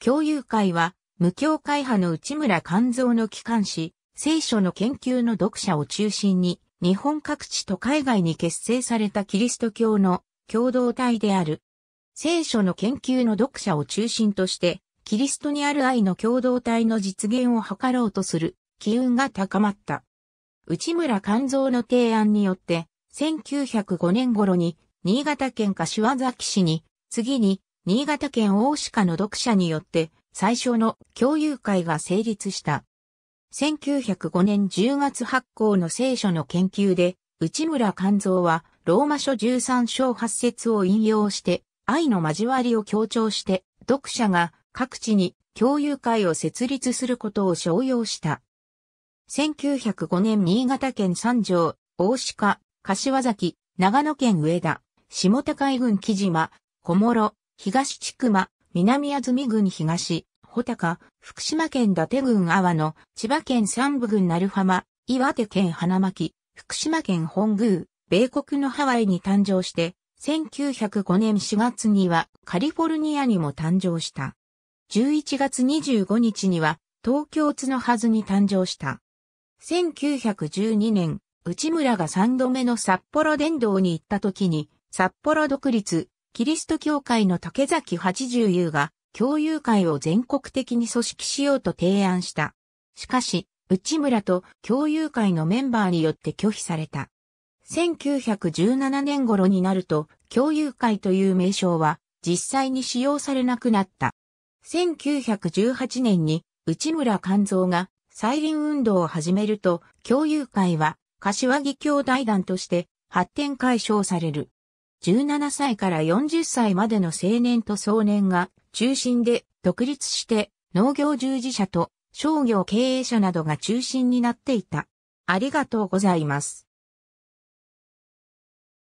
共有会は、無教会派の内村勘蔵の機関誌、聖書の研究の読者を中心に、日本各地と海外に結成されたキリスト教の共同体である。聖書の研究の読者を中心として、キリストにある愛の共同体の実現を図ろうとする機運が高まった。内村勘蔵の提案によって、1905年頃に新潟県柏崎市に、次に新潟県大鹿の読者によって最初の共有会が成立した。1905年10月発行の聖書の研究で、内村勘蔵は、ローマ書13章8節を引用して、愛の交わりを強調して、読者が各地に共有会を設立することを商用した。1905年新潟県三条、大鹿、柏崎、長野県上田、下高井郡木島、小諸、東千曲、南安住郡東、穂高、福島県伊達郡阿波野、千葉県山武郡鳴浜、岩手県花巻、福島県本宮、米国のハワイに誕生して、1905年4月にはカリフォルニアにも誕生した。11月25日には東京津のはずに誕生した。1912年、内村が3度目の札幌殿堂に行った時に、札幌独立キリスト教会の竹崎八十友が、教友会を全国的に組織しようと提案した。しかし、内村と教友会のメンバーによって拒否された。1917年頃になると、教友会という名称は実際に使用されなくなった。1918年に内村勘蔵が再臨運動を始めると、教友会は柏木兄弟団として発展解消される。17歳から40歳までの青年と壮年が中心で独立して農業従事者と商業経営者などが中心になっていた。ありがとうございます。